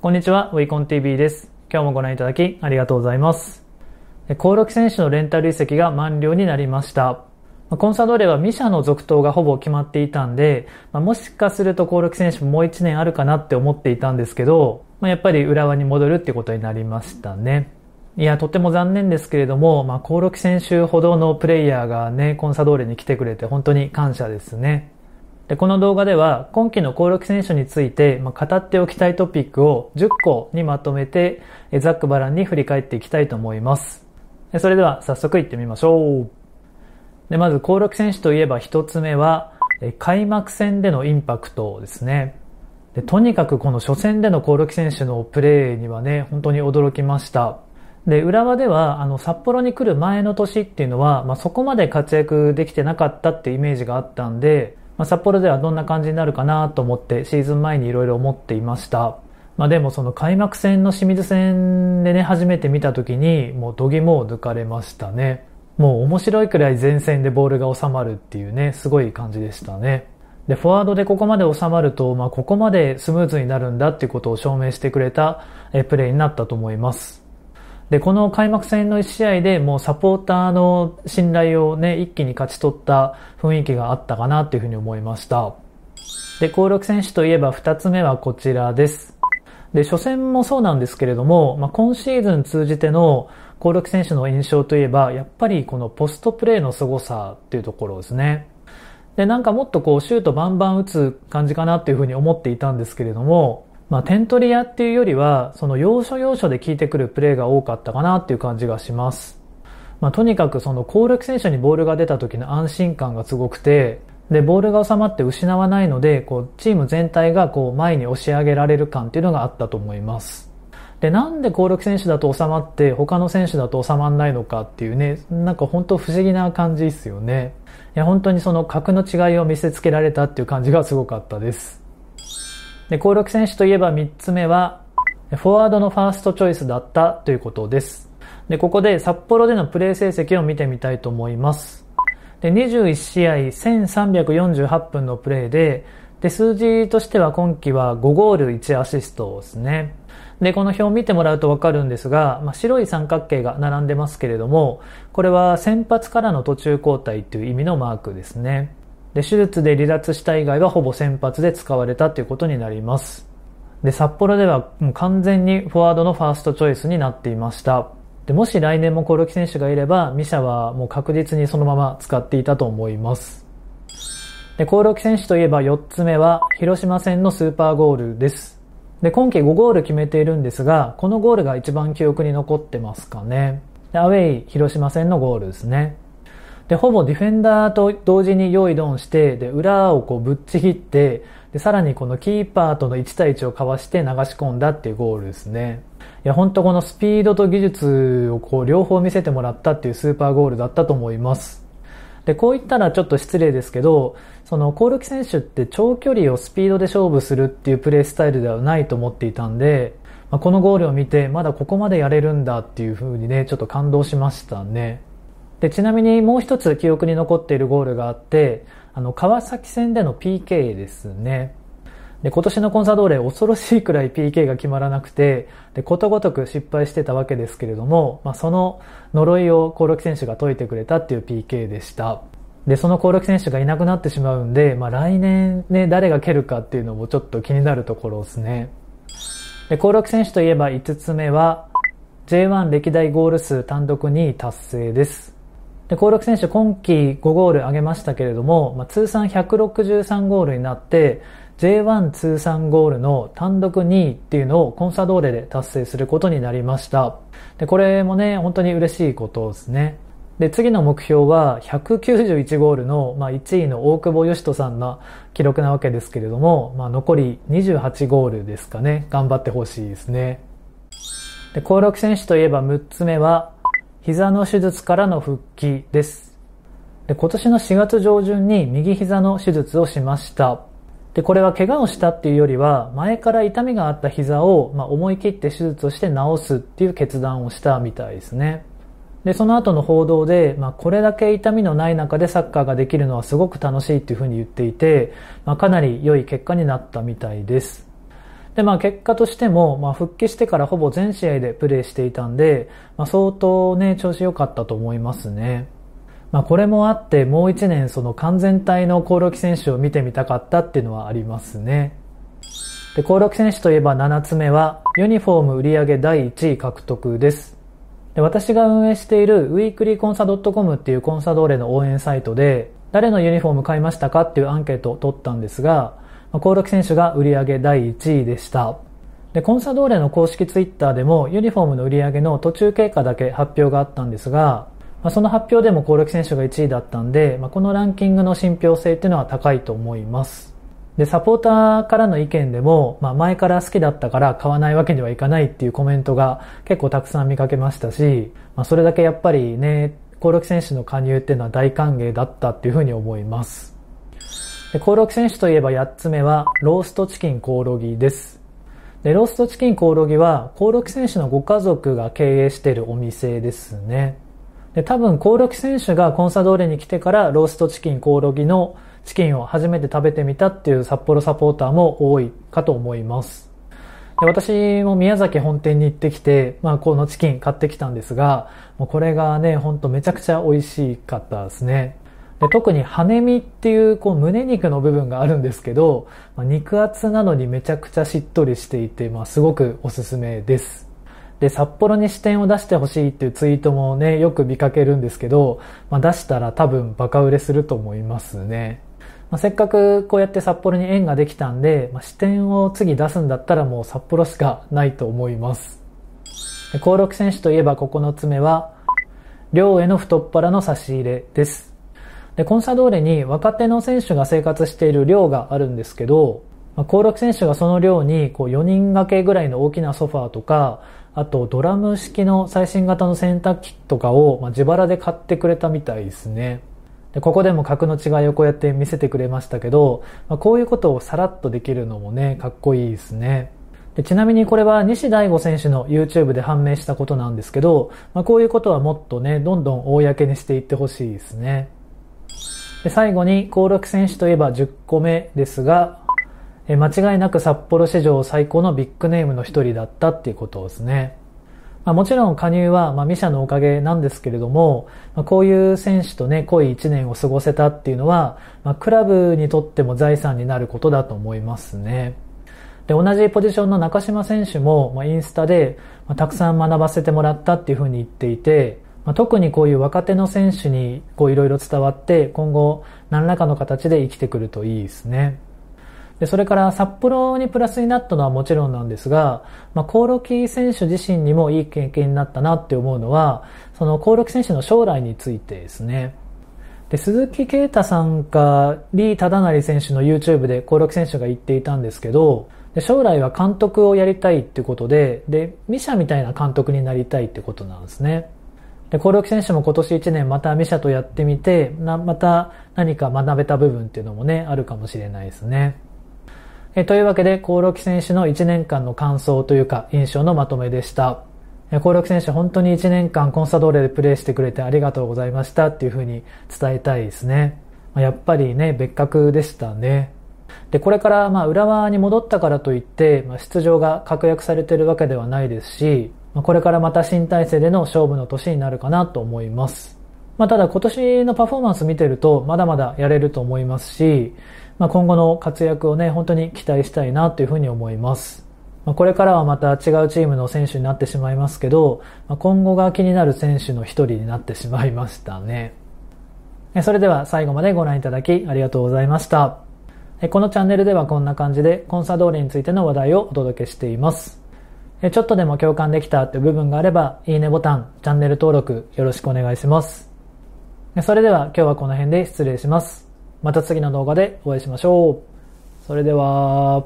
こんにちは、ウィコン TV です。今日もご覧いただきありがとうございます。興梠選手のレンタル移籍が満了になりました。コンサドーレはミシャの続投がほぼ決まっていたんで、まあ、もしかすると興梠選手ももう1年あるかなって思っていたんですけど、まあ、やっぱり浦和に戻るってことになりましたね。いや、とても残念ですけれども、まあ、興梠選手ほどのプレイヤーがね、コンサドーレに来てくれて本当に感謝ですね。で、この動画では今季の興梠選手について、まあ、語っておきたいトピックを10個にまとめて、ザックバランに振り返っていきたいと思います。それでは早速行ってみましょう。で、まず興梠選手といえば一つ目は、開幕戦でのインパクトですね。でとにかくこの初戦での興梠選手のプレーにはね、本当に驚きました。で、浦和では、あの、札幌に来る前の年っていうのは、まあ、そこまで活躍できてなかったってイメージがあったんで、まあ、札幌ではどんな感じになるかなと思ってシーズン前にいろいろ思っていました。まあ、でもその開幕戦の清水戦でね、初めて見た時にもう度肝を抜かれましたね。もう面白いくらい前線でボールが収まるっていうね、すごい感じでしたね。で、フォワードでここまで収まると、まあ、ここまでスムーズになるんだっていうことを証明してくれたえプレイになったと思います。で、この開幕戦の1試合でもうサポーターの信頼をね、一気に勝ち取った雰囲気があったかなというふうに思いました。で、攻力選手といえば2つ目はこちらです。で、初戦もそうなんですけれども、まあ、今シーズン通じての攻力選手の印象といえば、やっぱりこのポストプレーの凄さっていうところですね。で、なんかもっとこうシュートバンバン打つ感じかなっていうふうに思っていたんですけれども、まあ、点取り屋っていうよりは、その要所要所で効いてくるプレーが多かったかなっていう感じがします。まあ、とにかくその攻略選手にボールが出た時の安心感がすごくて、で、ボールが収まって失わないので、こう、チーム全体がこう、前に押し上げられる感っていうのがあったと思います。で、なんで攻略選手だと収まって、他の選手だと収まんないのかっていうね、なんか本当不思議な感じですよね。いや、本当にその格の違いを見せつけられたっていう感じがすごかったです。で、興梠選手といえば3つ目は、フォワードのファーストチョイスだったということです。で、ここで札幌でのプレー成績を見てみたいと思います。で、21試合1348分のプレーで、で、数字としては今季は5ゴール1アシストですね。で、この表を見てもらうとわかるんですが、まあ、白い三角形が並んでますけれども、これは先発からの途中交代という意味のマークですね。で、手術で離脱した以外はほぼ先発で使われたということになります。で、札幌ではもう完全にフォワードのファーストチョイスになっていました。で、もし来年もコロキ選手がいれば、ミシャはもう確実にそのまま使っていたと思います。で、コロキ選手といえば4つ目は、広島戦のスーパーゴールです。で、今季5ゴール決めているんですが、このゴールが一番記憶に残ってますかね。アウェイ広島戦のゴールですね。で、ほぼディフェンダーと同時に用意ドンして、で、裏をこうぶっちぎって、で、さらにこのキーパーとの1対1をかわして流し込んだっていうゴールですね。いや、ほんとこのスピードと技術をこう両方見せてもらったっていうスーパーゴールだったと思います。で、こう言ったらちょっと失礼ですけど、その、コールキ選手って長距離をスピードで勝負するっていうプレースタイルではないと思っていたんで、まあ、このゴールを見て、まだここまでやれるんだっていう風にね、ちょっと感動しましたね。でちなみにもう一つ記憶に残っているゴールがあってあの川崎戦での PK ですねで今年のコンサドーレ恐ろしいくらい PK が決まらなくてでことごとく失敗してたわけですけれども、まあ、その呪いを興梠選手が解いてくれたっていう PK でしたでその興梠選手がいなくなってしまうんで、まあ、来年、ね、誰が蹴るかっていうのもちょっと気になるところですねで興梠選手といえば5つ目は J1 歴代ゴール数単独2位達成ですで、興楽選手、今季5ゴール上げましたけれども、まあ、通算163ゴールになって、J1 通算ゴールの単独2位っていうのをコンサドーレで達成することになりました。で、これもね、本当に嬉しいことですね。で、次の目標は191ゴールの、まあ、1位の大久保嘉人さんの記録なわけですけれども、まあ、残り28ゴールですかね。頑張ってほしいですね。で、興楽選手といえば6つ目は、膝の手術からの復帰です。で今年の4月上旬に右膝の手術をしました。で、これは怪我をしたっていうよりは、前から痛みがあった膝を、まあ、思い切って手術をして治すっていう決断をしたみたいですね。で、その後の報道で、まあ、これだけ痛みのない中でサッカーができるのはすごく楽しいっていうふうに言っていて、まあ、かなり良い結果になったみたいです。で、まあ結果としても、まあ復帰してからほぼ全試合でプレーしていたんで、まあ相当ね、調子良かったと思いますね。まあこれもあって、もう一年その完全体の興梠選手を見てみたかったっていうのはありますね。で、興梠選手といえば7つ目は、ユニフォーム売上第1位獲得です。で私が運営しているウィークリーコンサドットコムっていうコンサドーレの応援サイトで誰のユニフォーム買いましたかっていうアンケートを取ったんですが、興梠選手が売り上げ第1位でした。で、コンサドーレの公式ツイッターでもユニフォームの売り上げの途中経過だけ発表があったんですが、まあ、その発表でも興梠選手が1位だったんで、まあ、このランキングの信憑性っていうのは高いと思います。で、サポーターからの意見でも、まあ、前から好きだったから買わないわけにはいかないっていうコメントが結構たくさん見かけましたし、まあ、それだけやっぱりね、興梠選手の加入っていうのは大歓迎だったっていうふうに思います。コオロギ選手といえば8つ目は、ローストチキンコオロギです。でローストチキンコオロギは、コオロギ選手のご家族が経営しているお店ですね。で多分、コオロギ選手がコンサドーレに来てから、ローストチキンコオロギのチキンを初めて食べてみたっていう札幌サポーターも多いかと思います。で私も宮崎本店に行ってきて、まあ、このチキン買ってきたんですが、もうこれがね、ほんとめちゃくちゃ美味しかったですね。で特に羽身っていうこう胸肉の部分があるんですけど、まあ、肉厚なのにめちゃくちゃしっとりしていて、まあ、すごくおすすめです。で、札幌に視点を出してほしいっていうツイートもね、よく見かけるんですけど、まあ、出したら多分バカ売れすると思いますね。まあ、せっかくこうやって札幌に縁ができたんで、まあ、視点を次出すんだったらもう札幌しかないと思います。で興録選手といえば9つ目は、量への太っ腹の差し入れです。で、コンサドーレに若手の選手が生活している寮があるんですけど、まあ、高6選手がその寮にこう4人掛けぐらいの大きなソファーとか、あとドラム式の最新型の洗濯機とかを、ま自腹で買ってくれたみたいですね。でここでも格の違いをこうやって見せてくれましたけど、まあ、こういうことをさらっとできるのもね、かっこいいですね。でちなみにこれは西大悟選手の YouTube で判明したことなんですけど、まあ、こういうことはもっとね、どんどん公にしていってほしいですね。で最後に興梠選手といえば10個目ですが、え間違いなく札幌史上最高のビッグネームの一人だったっていうことですね。まあ、もちろん加入は、まあ、ミシャのおかげなんですけれども、まあ、こういう選手とね、濃い1年を過ごせたっていうのは、まあ、クラブにとっても財産になることだと思いますね。で、同じポジションの中島選手も、まあ、インスタで、まあ、たくさん学ばせてもらったっていうふうに言っていて、まあ、特にこういう若手の選手にこういろいろ伝わって今後何らかの形で生きてくるといいですね。でそれから札幌にプラスになったのはもちろんなんですが、まあ、コオロキ選手自身にもいい経験になったなって思うのは、そのコオロキ選手の将来についてですね。で鈴木啓太さんか李忠成選手の YouTube でコオロキ選手が言っていたんですけど、で将来は監督をやりたいってことで、で、ミシャみたいな監督になりたいってことなんですね。で、攻力選手も今年1年またミシャとやってみて、な、また何か学べた部分っていうのもね、あるかもしれないですね。えというわけで、興梠選手の1年間の感想というか、印象のまとめでした。興梠選手、本当に1年間コンサドーレでプレーしてくれてありがとうございましたっていうふうに伝えたいですね。やっぱりね、別格でしたね。で、これから、まあ、浦和に戻ったからといって、まあ、出場が確約されてるわけではないですし、これからまた新体制での勝負の年になるかなと思います。まあ、ただ今年のパフォーマンス見てると、まだまだやれると思いますし、まあ、今後の活躍をね、本当に期待したいなというふうに思います。まあ、これからはまた違うチームの選手になってしまいますけど、まあ、今後が気になる選手の一人になってしまいましたね。それでは最後までご覧いただきありがとうございました。このチャンネルではこんな感じでコンサドーレについての話題をお届けしています。ちょっとでも共感できたって部分があれば、いいねボタン、チャンネル登録よろしくお願いします。それでは今日はこの辺で失礼します。また次の動画でお会いしましょう。それでは、